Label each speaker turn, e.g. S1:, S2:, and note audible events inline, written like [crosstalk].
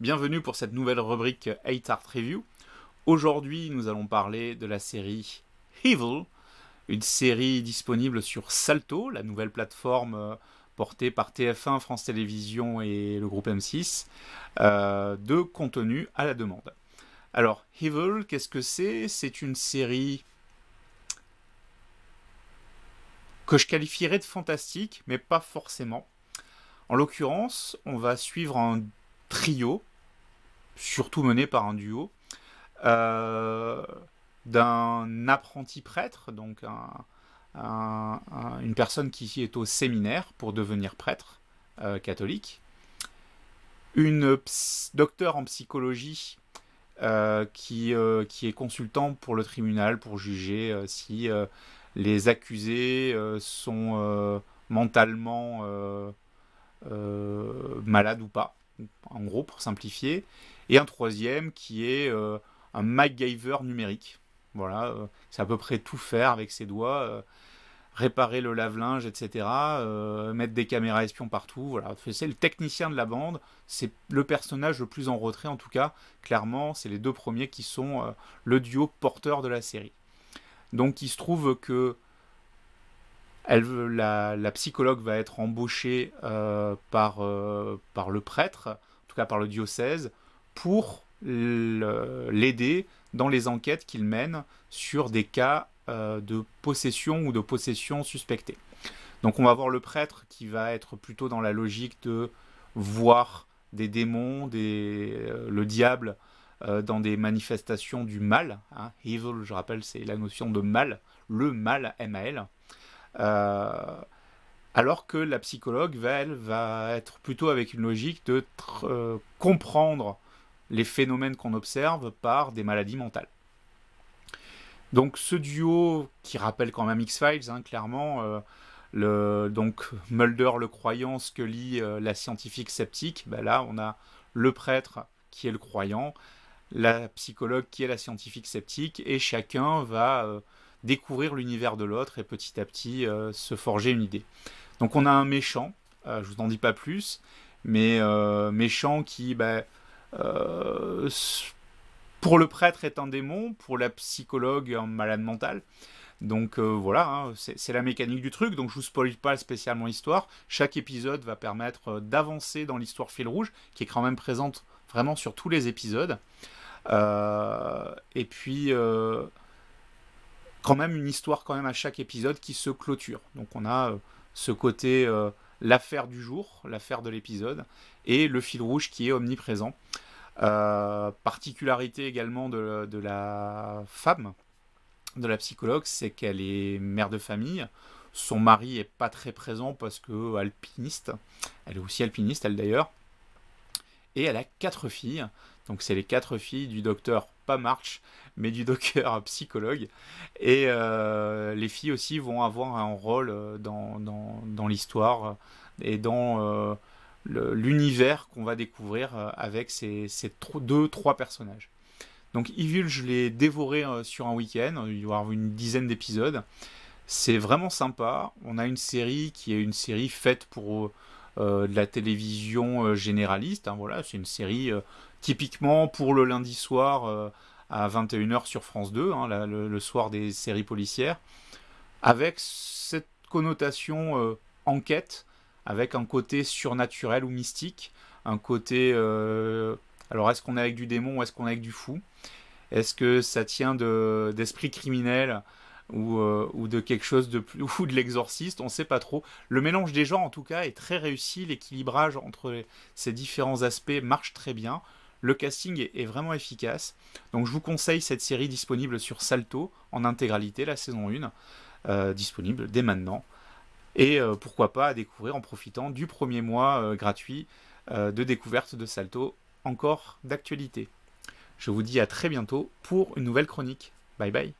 S1: Bienvenue pour cette nouvelle rubrique 8 Art Review. Aujourd'hui, nous allons parler de la série Evil, une série disponible sur Salto, la nouvelle plateforme euh, portée par TF1, France Télévisions et le groupe M6, euh, de contenu à la demande. Alors, Evil, qu'est-ce que c'est C'est une série que je qualifierais de fantastique, mais pas forcément. En l'occurrence, on va suivre un trio surtout menée par un duo, euh, d'un apprenti prêtre, donc une personne qui est au séminaire pour devenir prêtre euh, catholique, une docteure en psychologie euh, qui, qui est consultant pour le tribunal pour juger si les accusés sont mentalement malades ou pas en gros, pour simplifier. Et un troisième qui est euh, un MacGyver numérique. Voilà, euh, c'est à peu près tout faire avec ses doigts, euh, réparer le lave-linge, etc., mettre des caméras espions partout. Voilà, c'est le technicien de la bande, c'est le personnage le plus en retrait en tout cas. Clairement, c'est les deux premiers qui sont le duo porteur de la série. Donc, il se trouve que la, psychologue va être embauchée par, par le prêtre par le diocèse, pour l'aider dans les enquêtes qu'il mène sur des cas euh, de possession ou de possession suspectée. Donc on va voir le prêtre qui va être plutôt dans la logique de voir des démons, des, euh, le diable euh, dans des manifestations du mal. Hein, evil, je rappelle, c'est la notion de mal, le mal, m a alors que la psychologue, va, elle, va être plutôt avec une logique de euh, comprendre les phénomènes qu'on observe par des maladies mentales. Donc ce duo, qui rappelle quand même X-Files, hein, clairement, euh, donc Mulder le croyant, que euh, lit la scientifique sceptique, ben là on a le prêtre qui est le croyant, la psychologue qui est la scientifique sceptique, et chacun va découvrir l'univers de l'autre et petit à petit se forger une idée. Donc on a un méchant, euh, je vous en dis pas plus, mais euh, méchant qui, bah, euh, pour le prêtre est un démon, pour la psychologue un malade mental. Donc voilà, hein, c'est la mécanique du truc, donc je ne vous spoil pas spécialement l'histoire. Chaque épisode va permettre d'avancer dans l'histoire fil rouge, qui est quand même présente vraiment sur tous les épisodes. et puis, quand même une histoire quand même à chaque épisode qui se clôture. Donc on a euh, ce côté euh, l'affaire du jour, l'affaire de l'épisode, et le fil rouge qui est omniprésent. Euh, particularité également de, la femme, de la psychologue, c'est qu'elle est mère de famille. Son mari est pas très présent parce que alpiniste. Elle est aussi alpiniste, elle d'ailleurs. Et elle a quatre filles. Donc c'est les quatre filles du docteur pas March, mais du Docker psychologue. Et euh, les filles aussi vont avoir un rôle euh, dans, l'histoire euh, et dans l'univers qu'on va découvrir avec ces, deux, trois personnages. Donc Evil, je l'ai dévoré sur un week-end, il y aura une dizaine d'épisodes. C'est vraiment sympa. On a une série qui est une série faite pour euh, de la télévision euh, généraliste. Hein, voilà, c'est une série euh, typiquement pour le lundi soir à 21h sur France 2, hein, le, soir des séries policières, avec cette connotation enquête, avec un côté surnaturel ou mystique, un côté... alors est-ce qu'on est avec du démon ou est-ce qu'on est avec du fou Est-ce que ça tient d'esprit criminel euh, ou, de quelque chose de plus, [laughs] ou de l'exorciste, on ne sait pas trop. Le mélange des genres, en tout cas, est très réussi. L'équilibrage entre ces différents aspects marche très bien. Le casting est, vraiment efficace. Donc, je vous conseille cette série disponible sur Salto en intégralité, la saison 1, euh, disponible dès maintenant. Et euh, pourquoi pas à découvrir en profitant du premier mois gratuit de découverte de Salto, encore d'actualité. Je vous dis à très bientôt pour une nouvelle chronique. Bye bye